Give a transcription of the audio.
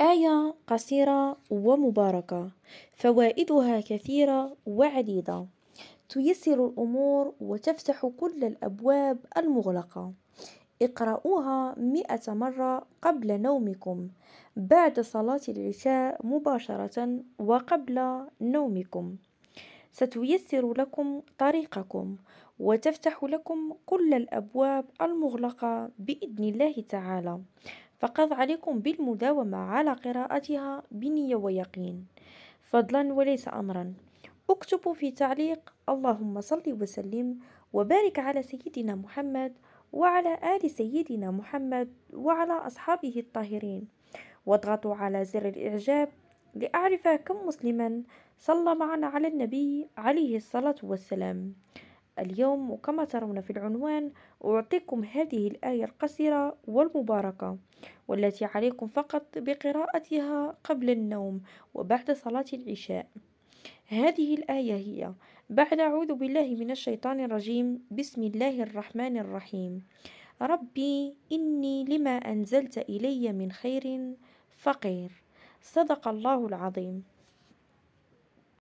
آية قصيرة ومباركة فوائدها كثيرة وعديدة تيسر الأمور وتفتح كل الأبواب المغلقة اقرأوها مئة مرة قبل نومكم بعد صلاة العشاء مباشرة وقبل نومكم ستيسر لكم طريقكم وتفتح لكم كل الأبواب المغلقة بإذن الله تعالى فقد عليكم بالمداومة على قراءتها بنية ويقين فضلا وليس أمرا اكتبوا في تعليق اللهم صل وسلم وبارك على سيدنا محمد وعلى آل سيدنا محمد وعلى أصحابه الطاهرين واضغطوا على زر الإعجاب لأعرف كم مسلما صلى معنا على النبي عليه الصلاة والسلام اليوم وكما ترون في العنوان أعطيكم هذه الآية القصيرة والمباركة والتي عليكم فقط بقراءتها قبل النوم وبعد صلاة العشاء هذه الآية هي بعد أعوذ بالله من الشيطان الرجيم بسم الله الرحمن الرحيم ربي إني لما أنزلت إلي من خير فقير صدق الله العظيم